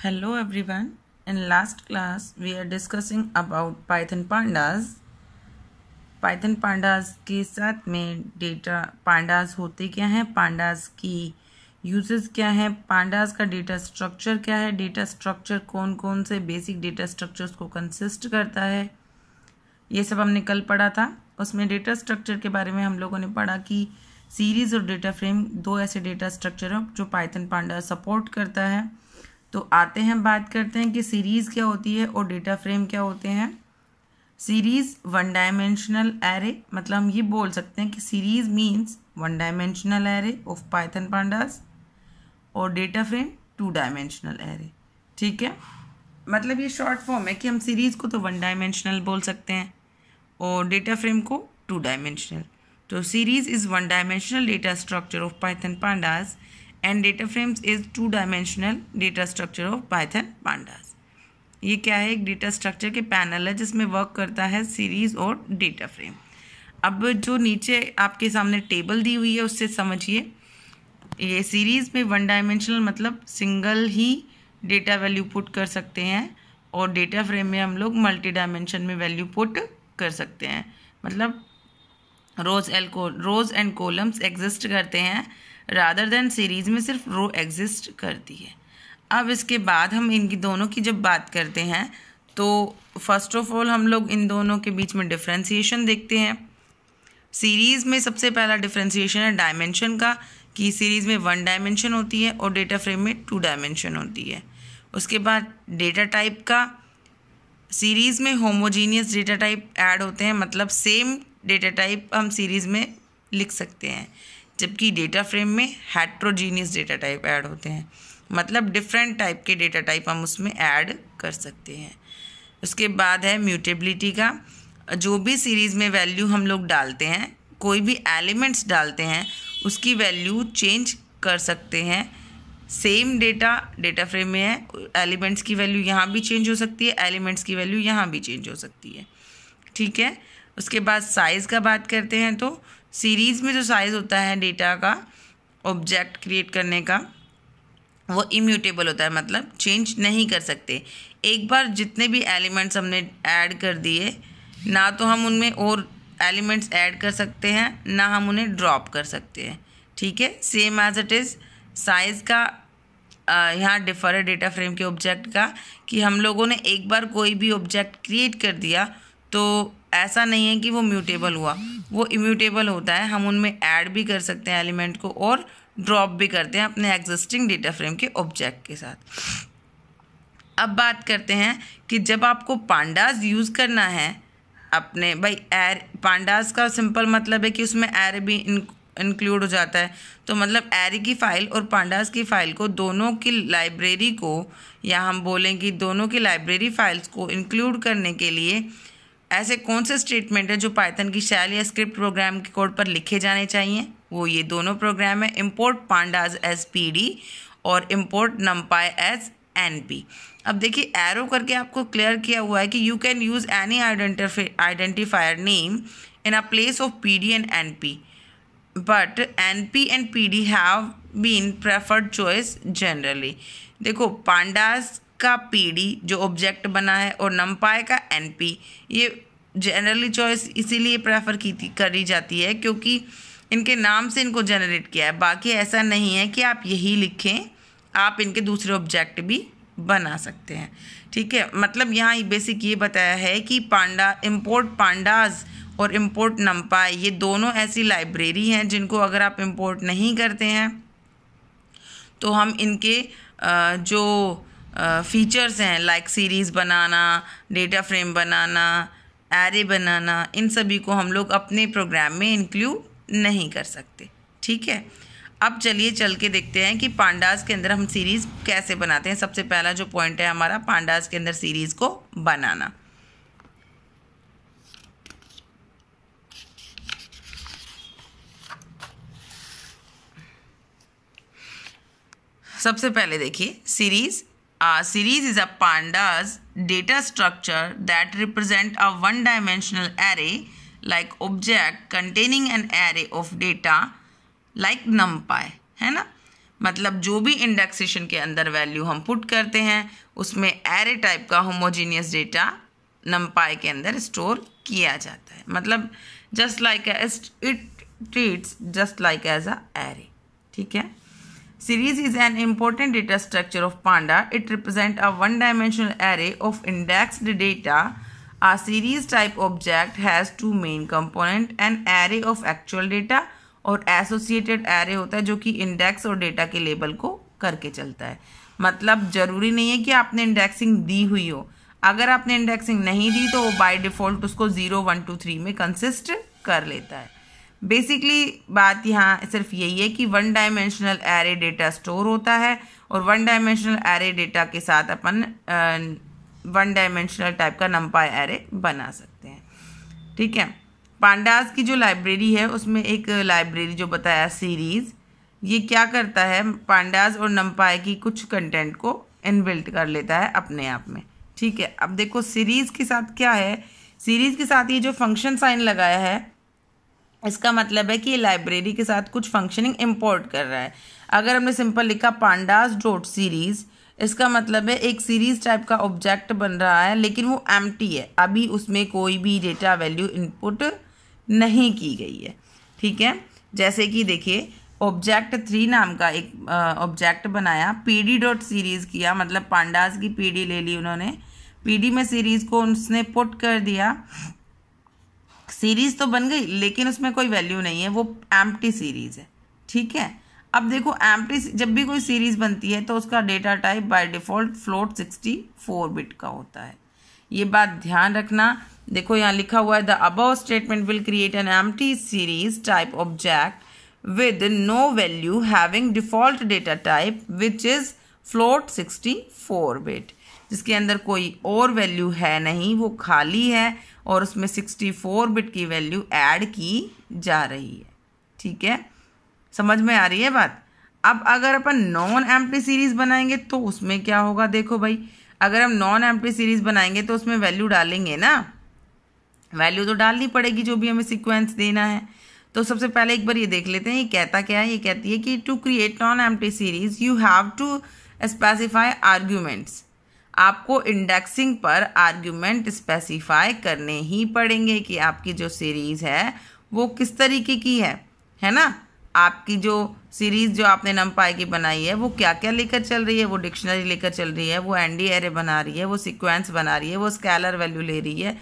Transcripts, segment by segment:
Hello everyone. In last class we are discussing about Python pandas. Python pandas के साथ में data pandas होते क्या हैं pandas की यूजेस क्या हैं pandas का डेटा स्ट्रक्चर क्या है डेटा स्ट्रक्चर कौन कौन से बेसिक डेटा स्ट्रक्चर्स को कंसिस्ट करता है ये सब हमने कल पढ़ा था उसमें डेटा स्ट्रक्चर के बारे में हम लोगों ने पढ़ा कि सीरीज़ और डेटा फ्रेम दो ऐसे डेटा स्ट्रक्चर हैं जो पाइथन पांडा सपोर्ट करता है तो आते हैं बात करते हैं कि सीरीज़ क्या होती है और डेटा फ्रेम क्या होते हैं सीरीज़ वन डायमेंशनल एरे मतलब हम ये बोल सकते हैं कि series means one dimensional array of Python pandas और data frame two dimensional array ठीक है मतलब ये शॉर्ट फॉर्म है कि हम सीरीज़ को तो वन डायमेंशनल बोल सकते हैं और डेटा फ्रेम को टू डायमेंशनल तो series is one dimensional data structure of Python pandas and data frames is two dimensional data structure of Python pandas ये क्या है एक डेटा स्ट्रक्चर के पैनल है जिसमें वर्क करता है सीरीज और डेटा फ्रेम अब जो नीचे आपके सामने टेबल दी हुई है उससे समझिए ये सीरीज़ में वन डायमेंशनल मतलब सिंगल ही डेटा वैल्यू पुट कर सकते हैं और डेटा फ्रेम में हम लोग मल्टी डायमेंशन में वैल्यू पुट कर सकते हैं मतलब रोज एल को रोज एंड कोलम्स एग्जिस्ट करते हैं रादर देन सीरीज़ में सिर्फ रो एग्जिस्ट करती है अब इसके बाद हम इनकी दोनों की जब बात करते हैं तो फर्स्ट ऑफ ऑल हम लोग इन दोनों के बीच में डिफ्रेंसीशन देखते हैं सीरीज़ में सबसे पहला डिफ्रेंसीशन है डायमेंशन का कि सीरीज़ में वन डायमेंशन होती है और डेटा फ्रेम में टू डायमेंशन होती है उसके बाद डेटा टाइप का सीरीज़ में होमोजीनियस डेटा टाइप ऐड होते हैं मतलब सेम डेटा टाइप हम सीरीज़ में लिख सकते हैं जबकि डेटा फ्रेम में हेट्रोजीनियस डेटा टाइप ऐड होते हैं मतलब डिफरेंट टाइप के डेटा टाइप हम उसमें ऐड कर सकते हैं उसके बाद है म्यूटेबिलिटी का जो भी सीरीज़ में वैल्यू हम लोग डालते हैं कोई भी एलिमेंट्स डालते हैं उसकी वैल्यू चेंज कर सकते हैं सेम डेटा डेटा फ्रेम में है एलिमेंट्स की वैल्यू यहाँ भी चेंज हो सकती है एलिमेंट्स की वैल्यू यहाँ भी चेंज हो सकती है ठीक है उसके बाद साइज़ का बात करते हैं तो सीरीज़ में जो साइज़ होता है डेटा का ऑब्जेक्ट क्रिएट करने का वो इम्यूटेबल होता है मतलब चेंज नहीं कर सकते एक बार जितने भी एलिमेंट्स हमने ऐड कर दिए ना तो हम उनमें और एलिमेंट्स ऐड कर सकते हैं ना हम उन्हें ड्रॉप कर सकते हैं ठीक है same as it is size का यहाँ डिफर है डेटा फ्रेम के ऑब्जेक्ट का कि हम लोगों ने एक बार कोई भी ऑब्जेक्ट क्रिएट कर दिया तो ऐसा नहीं है कि वो म्यूटेबल हुआ वो इम्यूटेबल होता है हम उनमें ऐड भी कर सकते हैं एलिमेंट को और ड्रॉप भी करते हैं अपने एग्जिस्टिंग डेटा फ्रेम के ऑब्जेक्ट के साथ अब बात करते हैं कि जब आपको पांडाज यूज़ करना है अपने भाई एर पांडाज का सिंपल मतलब है कि उसमें एर भी इंक्लूड हो जाता है तो मतलब एरी की फ़ाइल और पांडास की फ़ाइल को दोनों की लाइब्रेरी को या हम बोलें कि दोनों की लाइब्रेरी फाइल्स को इंक्लूड करने के लिए ऐसे कौन से स्टेटमेंट हैं जो पाइथन की शैल या स्क्रिप्ट प्रोग्राम के कोड पर लिखे जाने चाहिए वो ये दोनों प्रोग्राम है import pandas as P D और import NumPy as N P अब देखिए एरो करके आपको क्लियर किया हुआ है कि you can use any identifier name in a place of P D and N P but N P and P D have been preferred choice generally देखो pandas का पी जो ऑब्जेक्ट बना है और नमपाय का एन ये जनरली चॉइस इसीलिए prefer की करी जाती है क्योंकि इनके नाम से इनको जनरेट किया है बाकी ऐसा नहीं है कि आप यही लिखें आप इनके दूसरे ऑब्जेक्ट भी बना सकते हैं ठीक है मतलब यहाँ बेसिक ये बताया है कि पांडा इम्पोर्ट पांडाज और इम्पोर्ट नम्पाई ये दोनों ऐसी लाइब्रेरी हैं जिनको अगर आप इम्पोर्ट नहीं करते हैं तो हम इनके जो फीचर्स हैं लाइक सीरीज़ बनाना डेटा फ्रेम बनाना एरे बनाना इन सभी को हम लोग अपने प्रोग्राम में इंक्लूड नहीं कर सकते ठीक है अब चलिए चल के देखते हैं कि पांडास के अंदर हम सीरीज़ कैसे बनाते हैं सबसे पहला जो पॉइंट है हमारा पांडास के अंदर सीरीज़ को बनाना सबसे पहले देखिए series A series is a pandas data structure that represent a one-dimensional array like object containing an array of data like numpy है ना मतलब जो भी इंडेक्सेशन के अंदर वैल्यू हम पुट करते हैं उसमें एरे टाइप का होमोजीनियस डेटा नम्पाई के अंदर स्टोर किया जाता है मतलब just like it treats just like as a array ठीक है Series is an important data structure of Panda. It represents a one-dimensional array of indexed data. A series type object has two main component, an array of actual data और associated array होता है जो कि index और data के label को करके चलता है मतलब ज़रूरी नहीं है कि आपने इंडेक्सिंग दी हुई हो अगर आपने इंडेक्सिंग नहीं दी तो वो बाय डिफ़ॉल्ट उसको ज़ीरो वन टू थ्री में कंसिस्ट कर लेता है बेसिकली बात यहाँ सिर्फ यही है कि one dimensional array data store होता है और वन डायमेंशनल एरे डेटा के साथ अपन वन डायमेंशनल टाइप का नम्पाई एरे बना सकते हैं ठीक है पांडास की जो लाइब्रेरी है उसमें एक लाइब्रेरी जो बताया सीरीज़ ये क्या करता है पांडास और नम्पाई की कुछ कंटेंट को इनबिल्ट कर लेता है अपने आप में ठीक है अब देखो सीरीज़ के साथ क्या है सीरीज़ के साथ ये जो फंक्शन साइन लगाया है इसका मतलब है कि ये लाइब्रेरी के साथ कुछ फंक्शनिंग इम्पोर्ट कर रहा है अगर हमने सिंपल लिखा पांडास डोट सीरीज़ इसका मतलब है एक सीरीज़ टाइप का ऑब्जेक्ट बन रहा है लेकिन वो एम है अभी उसमें कोई भी डेटा वैल्यू इनपुट नहीं की गई है ठीक है जैसे कि देखिए ऑब्जेक्ट थ्री नाम का एक ऑब्जेक्ट बनाया डी डॉट सीरीज़ किया मतलब पांडास की पी ले ली उन्होंने पी में सीरीज़ को उसने पुट कर दिया सीरीज़ तो बन गई लेकिन उसमें कोई वैल्यू नहीं है वो एम्प्टी सीरीज़ है ठीक है अब देखो एम्प्टी जब भी कोई सीरीज़ बनती है तो उसका data type by default float sixty four bit का होता है ये बात ध्यान रखना देखो यहाँ लिखा हुआ है the above statement will create an empty series type object with no value having default data type which is float 64 bit जिसके अंदर कोई और वैल्यू है नहीं वो खाली है और उसमें 64 बिट की वैल्यू ऐड की जा रही है ठीक है समझ में आ रही है बात अब अगर अपन नॉन एम सीरीज बनाएंगे तो उसमें क्या होगा देखो भाई अगर हम नॉन एम सीरीज बनाएंगे तो उसमें वैल्यू डालेंगे ना वैल्यू तो डालनी पड़ेगी जो भी हमें सिक्वेंस देना है तो सबसे पहले एक बार ये देख लेते हैं ये कहता क्या है ये कहती है कि टू क्रिएट नॉन एम series you have to specify arguments आपको इंडेक्सिंग पर आर्ग्यूमेंट स्पेसिफाई करने ही पड़ेंगे कि आपकी जो सीरीज़ है वो किस तरीके की है है ना आपकी जो सीरीज़ जो आपने पाई की बनाई है वो क्या क्या लेकर चल रही है वो डिक्शनरी लेकर चल रही है वो एनडी एरे बना रही है वो सिक्वेंस बना रही है वो स्कैलर वैल्यू ले रही है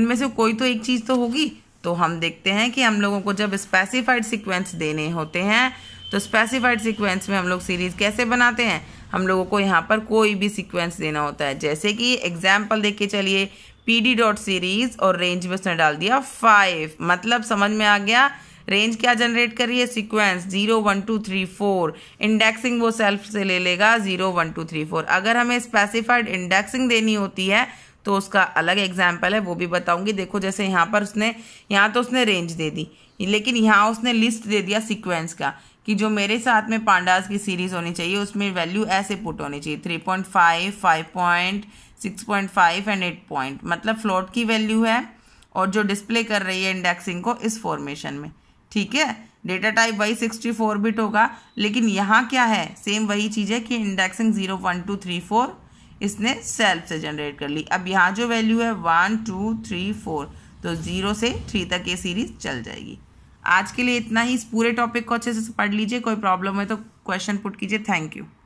इनमें से कोई तो एक चीज़ तो होगी तो हम देखते हैं कि हम लोगों को जब स्पेसिफाइड सिक्वेंस देने होते हैं तो स्पेसिफाइड सिक्वेंस में हम लोग सीरीज़ कैसे बनाते हैं हम लोगों को यहाँ पर कोई भी सीक्वेंस देना होता है जैसे कि एग्जाम्पल देख के चलिए पी डी डॉट सीरीज और रेंज में उसने डाल दिया फाइव मतलब समझ में आ गया रेंज क्या जनरेट कर रही है sequence zero one two three four indexing वो सेल्फ से ले लेगा zero one two three four अगर हमें स्पेसिफाइड इंडेक्सिंग देनी होती है तो उसका अलग एग्जाम्पल है वो भी बताऊंगी देखो जैसे यहाँ पर उसने यहाँ तो उसने रेंज दे दी लेकिन यहाँ उसने लिस्ट दे दिया सीक्वेंस का कि जो मेरे साथ में पांडास की सीरीज़ होनी चाहिए उसमें वैल्यू ऐसे पुट होनी चाहिए three point five five point six point five and eight point मतलब फ्लोट की वैल्यू है और जो डिस्प्ले कर रही है इंडेक्सिंग को इस फॉर्मेशन में ठीक है डेटा टाइप वही सिक्सटी फोर बिट होगा लेकिन यहाँ क्या है सेम वही चीज़ है कि indexing zero one two three four इसने सेल्फ से जनरेट कर ली अब यहाँ जो वैल्यू है वन टू थ्री फोर तो ज़ीरो से थ्री तक ये सीरीज़ चल जाएगी आज के लिए इतना ही इस पूरे टॉपिक को अच्छे से पढ़ लीजिए कोई प्रॉब्लम है तो क्वेश्चन पुट कीजिए थैंक यू